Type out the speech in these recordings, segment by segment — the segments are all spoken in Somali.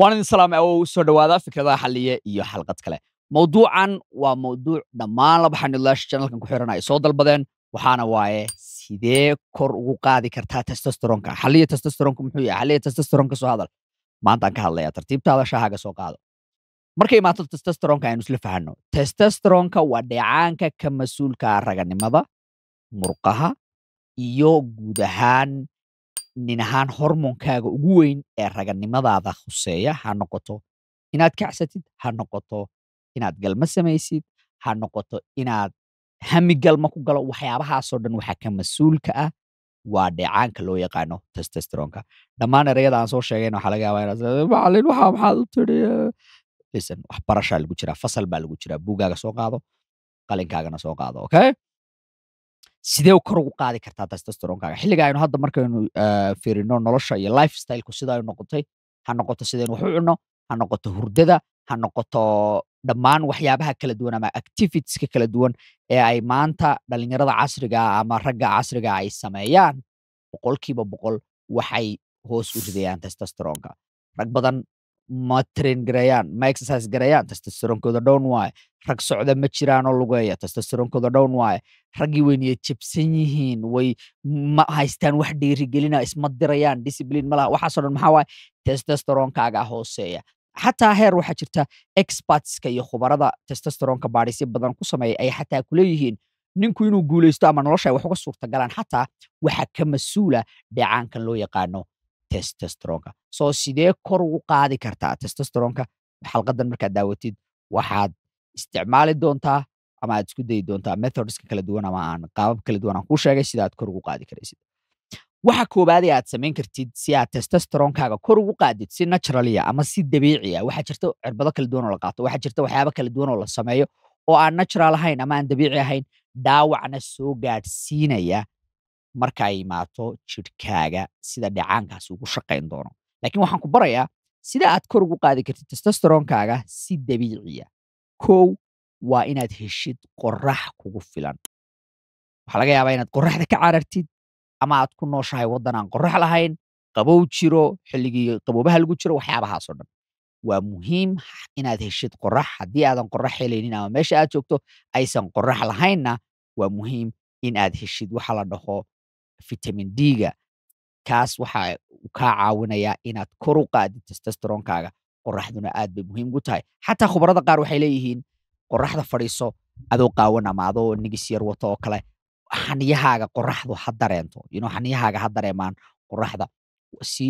waan idin salaamay awow soo dhowaada fikradaha xaliye iyo xalqad kale mawduucan waa mawduuc dhammaan laba xanilash janalkan ku xiran ay soo dalbadeen waxaana waaye sidee kor ugu qaadi kartaa testosteronka xaliya testosteronka muxuu yahay xaliya testosteronka soo hadal maanta aan ka hadlayaa tartiibtaada shaahaga soo qaado markay maato testosteronka aynu isla fahanno testosteronka waa dheecaanka ka mas-uulka raganimada murqaha iyo guud ahaan nin ahaan hormoonkaaga ugu weyn ee raganimadaada khuseeya ha noqoto inaad kacsatid ha noqoto inaad galma samaysid ha noqoto inaad hami galma ku galo waxyaabahaasoo dhan waxaa ka mas-uulka ah waa dheecaanka loo yaqaano testestroonka dhammaan erayada aan soo sheegayn waxaa laga yaabaa macalin waxa maxaad u tiri listen waxbarashaa lagu jiraa fasal baa lagu jiraa buugaaga soo qaado qalinkaagana soo qaado okay sidee kor ugu qaadi kartaa testosteronkaaga xilliga aynu hadda markaynu eh, fiirino nolosha iyo life styleku sida ay noqotay ha noqoto sidaynu wax u cunno ha noqoto hurdada ha noqoto dhammaan waxyaabaha kala duwan ama activitieska kala duwan ee ay maanta dhalinyarada casriga ah ama ragga casriga ah ay sameeyaan boqolkiiba boqol waxay hoos u ridayaan testosteronka rag badan ma trin garayaan ma exercise garayaan tastastaronkooda dhown waaye rag socda ma jiraanoo lugeeya tastastaronkooda dhown waaye raggii weyniya jabsan yihiin way ma haystaan wax dhiirigelina ah, isma dirayaan disciplin malaha waxaaso dhan maxaa waaye testestaronkaagaa hooseeya xataa heer waxaa jirta expertska iyo khubarada testastaronka baadhisya badan ku sameeya ay xataa kuleeyihiin ninku inuu guulaysto ama nolosha ay wax uga suurtagalaan xataa waxa ka mas-uula dheecaankan loo yaqaano testostronka soo sidee kor ugu qaadi kartaa testostronka xalqadan markaad daawatid waxaad isticmaali doontaa ama aad isku dayi doontaa methodska kala duwan ama aan qaabab kala duwan aan kuu sheegay sida kor ugu qaadi karaysid waxa koobaadee aad samayn kartid si aad testosteronkaaga kor ugu qaadid si naturalia ama si dabiiciya waxaa jirta cirbado kala duwan oo la qaato waxaa jirta waxyaaba kala duwan oo la sameeyo oo aan natural ahayn ama aan dabiici ahayn dhaawacna soo gaadhsiinaya marka ay imaato jidhkaaga sida dhacaankaasi ugu shaqayn doono laakiin waxaan ku barayaa sida aad kor ugu qaadi kartid testastoronkaaga si dabiiciya ah, kow waa inaad heshid qorax kugu filan waxaa laga yaabaa inaad qoraxda ka carartid ama aad ku nooshahay waddan aan qorax lahayn qabow jiro xilligii qaboobaha lagu jiro waxyaabahaasoo dhan waa muhiim inaad heshid qorax haddii aadan qorax helaynin ama meesha aad joogto aysan qorax lahaynna waa muhiim in aad heshid waxa la dhaho fitamin d-ga kaas waxa uu kaa caawinayaa inaad kor u qaadid testestronkaaga qoraxduna aad bay muhiim gu tahay xataa khubarada qaar waxay leeyihiin qoraxda fadhiiso adoo qaawan ama adoo nigis yar wato oo kale xaniyahaaga qoraxdu ha dareento xaniyahaaga ha dareemaan qoraxda si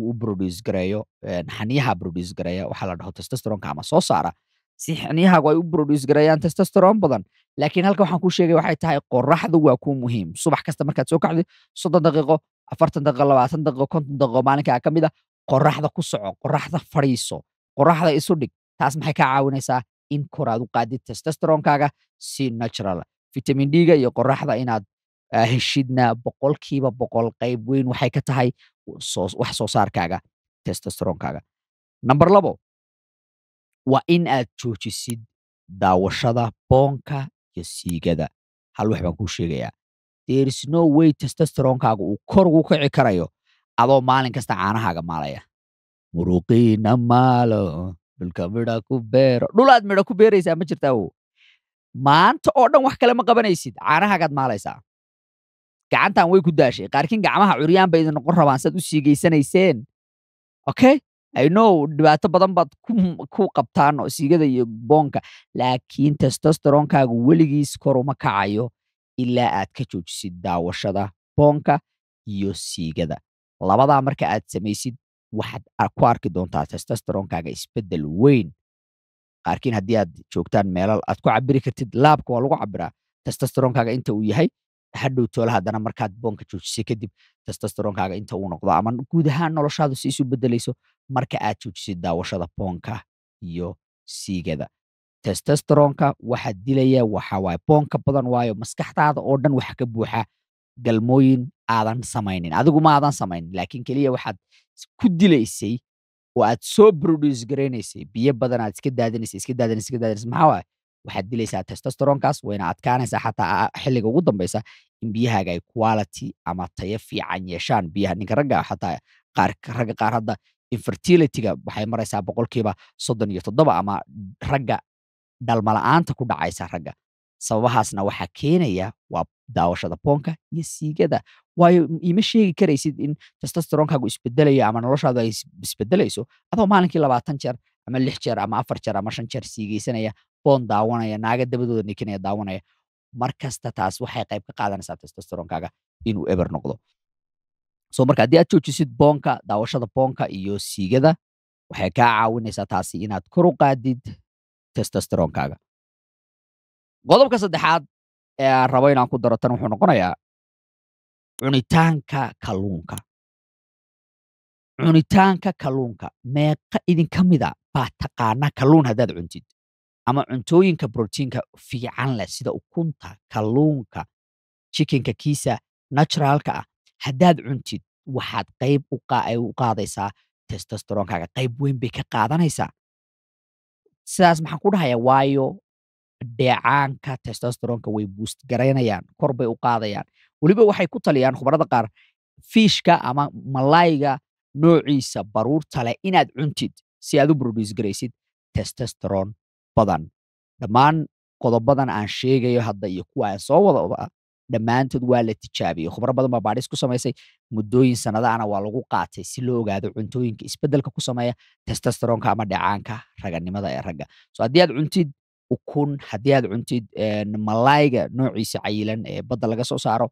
uu u roduce gareeyo eh, xaniyaha roduce gareeya waxaa la dhaho testestronka ama soo saara sixniyahaag ay u broduce garayaan testosteron badan laakiin halka waxaan ku sheegay waxay tahay qoraxdu waa kuu muhiim subax kasta markaad soo kacdo soddon daqiiqo afartan daqiiqo labaatan daqiiqo konton daqiiqo maalinkaa ka mid a ah, qoraxda ku soco qoraxda fadhiiso qoraxda isu dhig taas maxay kaa caawinaysaa in koraad u qaadid testosteronkaaga si natural vitamin d iyo qoraxda inaad ah, heshidna boqolkiiba boqol qayb weyn waxay ka tahay wax soo saarkaaga testosteronkaaga namber labo waa in aad joojisid daawashada boonka iyo siigada hal wax baan kuu sheegayaa derisno wey testastoronkaaga uu kor ugu kici karayo adoo maalin kasta caanahaaga maalaya muruqiina maalo dhulka midha ku beero dhulaad midha ku beeraysaa ma jirtaa jirtaawo maanta oo dhan wax kale ma qabanaysid caanahaagaad maalaysaa gacantan way ku daashay qaarkiin gacmaha curyaan bay idin noqon rabaan saad u siigaysanayseen okay inow dhibaato badan baad ku qabtaan oosigada iyo boonka laakiin testosteronkaaga weligiis koruma kacayo ilaa aad ka joojisid daawashada boonka iyo siigada labadaa marka aad samaysid waxaad ku arki doontaa testosteronkaaga isbedel weyn qaarkiin haddii aad joogtaan meelal aad ku cabiri kartid laabka waa lagu cabiraa testosteronkaaga inta uu yahay hadhow toole haddana markaad boonka joojisay kadib testastoronkaaga inta uu noqdo ama guud ahaan noloshaadu si isu bedelayso marka aad joojisay daawashada boonka iyo siigada testastronka waxaa dilaya waxawaaye boonka badan waayo maskaxdaada oo dhan waxa ka buuxa galmooyin aadan samaynin adigu ma aadan samaynin laakiin keliya waxaad ku dilaysay oo aad soo produce garaynaysay biyo badan aad iska daadinaysay iska daadinaysay iska daadinaysay maxaa waaye waxaad dilaysaa testosteronkaas wayna adkaanaysaa xataa xiliga ugu dambeysa in biyahaaga ay quality ama tayo fiican yeeshaan biyaha ninka ragga xataa qaar qaar hadda infertilityga waxay maraysaa boqolkiiba soddon iyo toddoba ama ragga dhalmala'aanta ku dhacaysa ragga sababahaasna waxaa keenaya waa daawashada poonka iyo siigada waayo ima sheegi karaysid in testosteronkaagu isbedelayo ama noloshaadu ay isbedelayso adoo maalinkii labaatan jeer ama lix jeer ama afar jeer ama shan jeer siigeysanaya boon daawanaya naaga dabadooda nikinaya daawanaya markasta taas waxay qayb ka qaadanaysaa testosteronkaaga inuu eber noqdo so marka haddii aad joojisid boonka daawashada boonka iyo siigada waxay kaa caawinaysaa taasi inaad kor u qaadid testosteronkaaga qodobka saddexaad ee aan rabo inaan ku daro tan wuxuu noqonayaa cunitaanka kalluunka cunitaanka kalluunka meeqa idinka mida baa taqaanaa kalluun haddaad cuntid ama cuntooyinka brotiinka fiican leh sida ukunta kalluunka jikinka kiisa naturaalka ah haddaad cuntid waxaad qayb u qaadaysaa testosteronkaaga qayb weyn bay ka qaadanaysaa sidaas maxaan ku dhahayaa waayo dheecaanka testosteronka way buust garaynayaan kor bay u qaadayaan weliba waxay ku taliyaan khubarada qaar fiishka ama malayga noociisa baruurta leh inaad cuntid si aad u broduis garaysid testosteron badan dhammaan qodobadan aan sheegayo hadda iyo kuwa soo wada dhammaantood waa la tijaabiyey khubro badan baa baadhis ku samaysay muddooyin sanadaana waa lagu qaatay si loo ogaado cuntooyinka isbedelka ku sameeya testosteronka ama dhacaanka raganimada ee ragga so haddii aad cuntid ukun haddii aad cuntid malayga noociisa cayilan ee badda laga soo saaro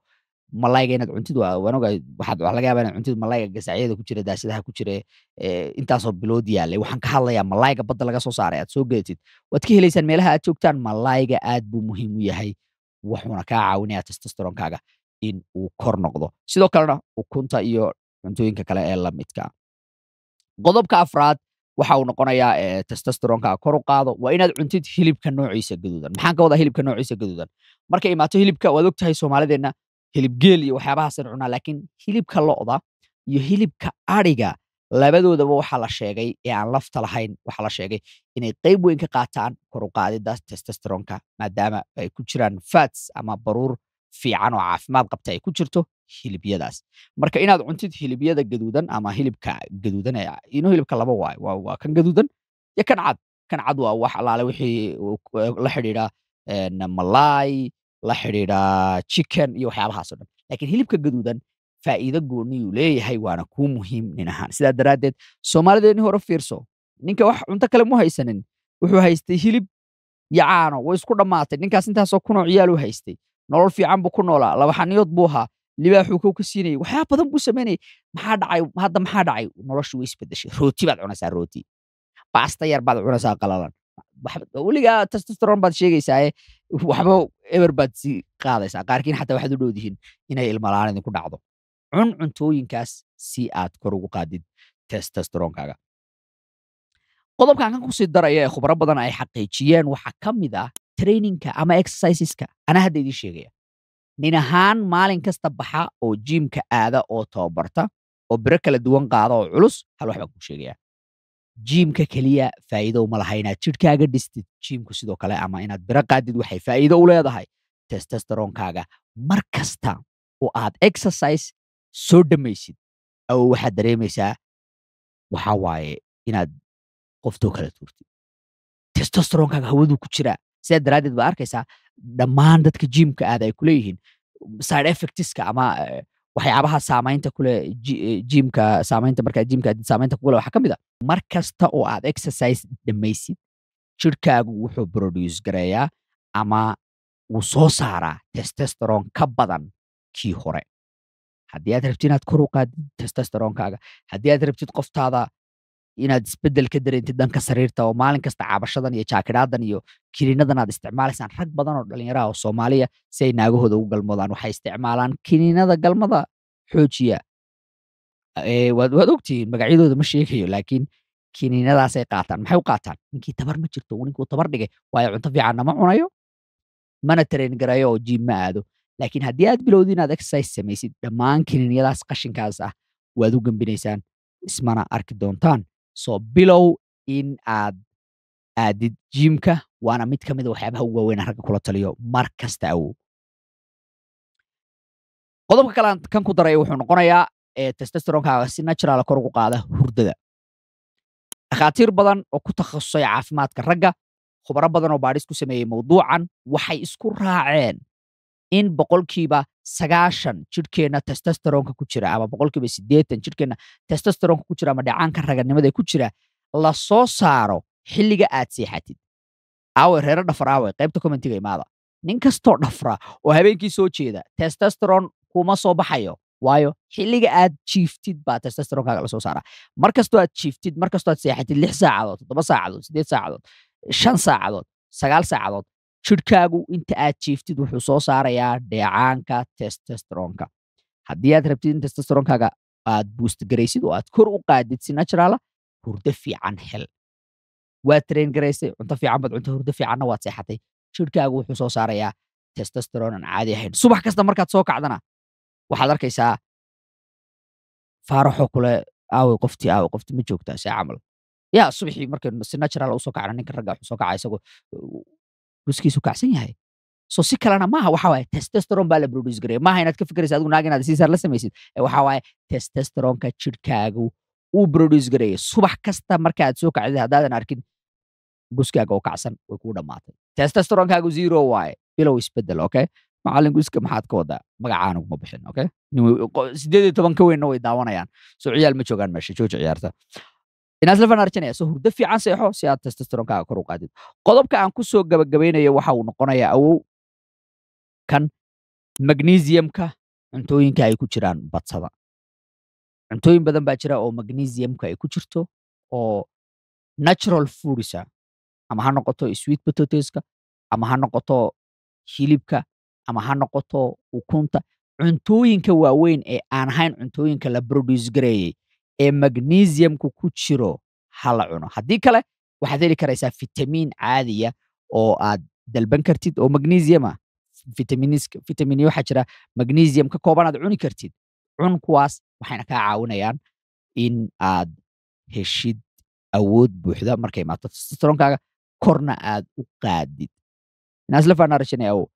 malayga inaad cuntid wanoga waxaad laga yaaba inaad cuntid malayga gasacyada ku jira daashadaha ku jira eh, intaasoo bilood yaalay waxaan ka hadlayaa malayga badda laga soo saaray aad soo gadatid waad ka helaysaan meelaha aad joogtaan malayga aad buu muhiim u yahay wuxuuna kaa caawinaya testosteronkaaga in uu kor noqdo sidoo kalena ukunta iyo cuntooyinka kale ee lamidka qodobka afraad waxa uu noqonayaa eh, testosteronka kor u qaado waa inaad cuntid hilibka noociisa gaduudan maxaan ka wadaa hilibka noociisa gaduudan markay imaato hilibka waad ogtahay soomaalideenna hilib hilibgeel iyo waxyaabahaasaan cunaa laakiin hilibka lo'da iyo hilibka adhiga labadoodaba waxaa la sheegay ee aan lafta lahayn waxaa la sheegay inay qayb weyn ka qaataan koruqaadida testesteronka maadaama ay ku jiraan fats ama baruur fiican oo caafimaad qabta ay ku jirto hilibyadaas marka inaad cuntid hilibyada gaduudan ama hilibka gaduudan inu hilibka laba waay waa kan gaduudan iyo kan cad kan cad waa wax alaale wixii la xidhiidha eh, malaay la xidhiidhaa jikan iyo waxyaabahaaso dhan lakiin hilibka gaduudan faa'iido gooniyuu leeyahay waana kuu muhiim nin ahaan sidaa daraaddeed soomaalideenni hore fiirso ninka wax cunto kale mu haysanin wuxuu haystay hilib iyo caano way isku dhammaatay ninkaas intaasoo kunoo ciyaaluu haystay nolol fiican buu ku noolaa labaxaniyood buu ahaa libaaxuu kow ka siinayay waxyaa badan buu samaynayay maxaa dhacay hadda maxaa dhacay noloshu way isbedeshay rooti baad cunaysaa rooti baasta yar baad cunaysaa qalalan weligaa testosteron baad sheegaysaaye eh? waxba eber baad sii qaadaysaa qaarkiin xataa waxaad u dhowdihiin inay ilmalaan idinku dhacdo cun cuntooyinkaas si aad kor ugu qaadid testestronkaaga qodobkan kan kusii daraya ee khubro badan ay xaqiijiyeen waxaa ka mid ah traininka ama exerciseska anaa hadda idin sheegaya nin ahaan maalin kasta baxa oo jiimka aada oo tababarta oo biro kala duwan qaada oo culus hal wax baan kuu sheegayaa jiimka keliya faa'iido uma laha inaad jidhkaaga dhistid jiimku sidoo kale ama inaad biro qaadid waxay faa'iido u leedahay testestaroonkaaga mar kasta oo aad exercise soo dhammaysid ao waxaad dareemaysaa waxa waaye inaad qoftoo kala tuurtid testestaroonkaaga hawaduu ku jiraa sidaa daraaddeed baa arkaysaa dhammaan dadka jiimka aada ay ku leeyihiin side effectiska ama eh, waxyaabaha saamaynta kule jiimka saamaynta markaa jiimka saamaynta kule waxaa ka mid ah mar kasta oo aad exercise dhamaysid jirkaagu wuxuu produce gareeyaa ama wuu soo saaraa testosteron ka badan kii hore haddii aad rabtid inaad kor u qaadid testosteronkaaga haddii aad rabtid qoftaada inaad isbedel ka dareentid dhanka sariirta oo maalin kasta cabashadan iyo jaakidhaadan iyo kiniinadan aad isticmaalaysaan rag badan oo dhalinyaraha oo soomaaliya si ay naagahooda ugu galmoodaan waxay isticmaalaan kiniinada galmada xoojiya waad ogtihiin magacyadooda ma sheegayo laakiin kiniinadaasay qaataan maxay u qaataan ninkii tabar ma jirto ninkuu tabar dhigay waayo cunto fiicanna cunayo mana tareen garayo oo jiib ma aado laakiin haddii aad bilowdi inaad exercise samaysid dhammaan kiniinyadaas qashinkaas ah waad u gambinaysaan ismana arki doontaan soo bilow in aad aadid jiimka waana mid ka mida ah waxyaabaha ugu waaweyn ragga kula taliyo mar kasta awow qodobka kale aan kan ku daray wuxuu noqonayaa testesteronkaaga si naturaala kor ugu qaada hurdada dhakhaatiir badan oo ku takhasusay caafimaadka ragga khubaro badan oo baadhis ku sameeyey mawduucan waxay isku raaceen in boqolkiiba sagaashan jirhkeenna testestaronka ku jira ama boqolkiiba sideetan jirhkeenna testestaronka ku jira ama dhacaanka raganimada ku jira la soo saaro xilliga aad seexatid aaway reero dhafar aaway qaybta commentiga imaada nin kastoo dhafra oo habeenkii soo jeeda testestaron kuma soo baxayo waayo xilliga aad jiiftid baa testestaronkaaga la saaraa markastoo aad jiiftid markastoo aad seexatid lix saacadood toddoba saacadood sideed saacadood shan saacadood sagaal saacadood shirhkaagu inta aad jiiftid wuxuu soo saarayaa dheecaanka testestronka haddii aad rabtid in testestronkaaga aad buustgaraysid oo aad kor u qaadid si naturala hurdo fiican hel waad tareen garaysay cunto fiican baad cuntay hurdo fiicanna waad seexatay shirhkaagu wuxuu soo saarayaa testestron aan caadi ahayn subax kasta markaad soo kacdana waxaad arkaysaa faaraxoo kule aawey qoftii aawey qofti ma joogtaa saacamal yaa subaxii markaynu si natural usoo kacno ninka ragga wuxuu soo kacaa isagoo wiskiisu kacsan yahay so si kalena maaha waxawaaye testesteron baa la broduce garaya maaha inaad e ka fikiraysa adigu naag inaad siisaar la samaysid waxawaaye testesteronka jirkaagu uu broduce garaya subax kasta markaaad soo kacdid haddaadan arkin guskaaga oo kacsan way kuu dhammaatay testesteronkaagu zero waaye bilow isbedel okay macalin guska maxaad ka wadaa magacaanuguma bixin okay sideed iyo toban ka weynna way daawanayaan so ciyaal ma joogaan meesha jooja ciyaarta inaaslevan arjanayso hurdo fiican seexo si aad testestronkaaga kor u qaadid qodobka aan ku soo waxa uu noqonayaa awow kan magnesiumka cuntooyinka ay ku jiraan badsada cuntooyin badan baa jira oo magnesiumka ay ku jirto oo natural foodisa ama ha noqoto sweet potatoska ama ha noqoto hilibka ama ha noqoto ukunta cuntooyinka waaweyn ee aan ahayn cuntooyinka la broduce gareeyey ee magnesiumku ku jiro ha la cuno haddii kale waxaad heli karaysaa fitamiin caadiya ah oo aad dalban kartid oo magnesium ah fitamin waxaa jira magnesium ka kooban aad cuni kartid cun kuwaas waxayna kaa caawinayaan in aad heshid awood buuxda markay imaato testosteronkaaga korna aad u qaadid inaasla faanaa ah rajaynaya awow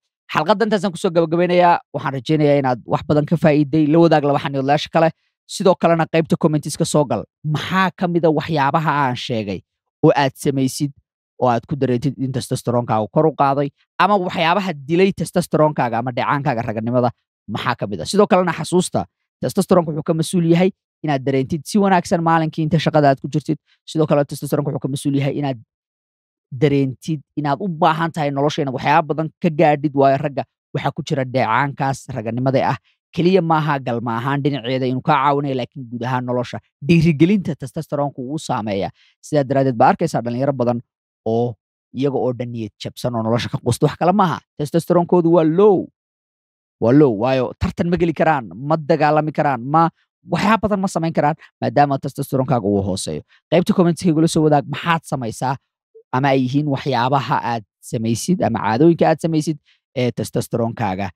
intaasaan kusoo gabagabaynayaa waxaan rajaynayaa inaad wax badan ka faa'iiday la wadaag laba xaniodlaasha kale sidoo kalena qaybta commentiska soo gal maxaa ka mida waxyaabaha aan sheegay oo aad samaysid oo aad ku dareentid in testastoronkaaga kor u qaaday ama waxyaabaha dilay testastoronkaaga ama dheecaankaaga raganimada maxaa ka mida sidoo kalena xasuusta testastoronka wuxuu ka mas-uul yahay inaad dareentid si wanaagsan maalinkii inta shaqada aad ku jirtid sidoo kale testastoronka wuxuu ka mas-uul yahay inaad dareentid inaad u baahan tahay nolosha waxyaaba badan ka gaadhid waayo ragga waxaa ku jira dheecaankaas raganimada ah keliya maaha galma ahaan dhinaceeda inuu ka caawinaya laakiin guud ahaan nolosha dhiirigelinta testestaronku uu saameeya sidaa daraadeed baa arkaysaa dhalinyaro badan oo iyaga oo dhaniyad jabsan oo nolosha ka qusta wax kale maaha testestaronkoodu waa low waa low waayo tartan ma geli karaan ma dagaalami karaan ma waxyaa badan ma samayn karaan maadaama testestaronkaaga uu hooseeyo qaybta commentkagula soo wadaag maxaad samaysaa ama ay yihiin waxyaabaha aad samaysid ama caadooyinka aad samaysid ee testestaronkaaga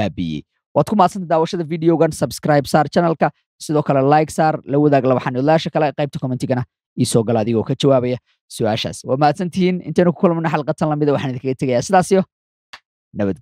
baabiyey waad ku maadsanta daawashada videogan sabscribe saar channelka sidoo kale like saar la wadaag labaxanodlaasha kale qaybta commentigana iisoo gala adigoo ka jawaabaya so-aashaas waa mahadsantihiin intaynu ku kulmano xalqatan lamida waxaan idinkaga tegayaa sidaasiyo nabadgelyo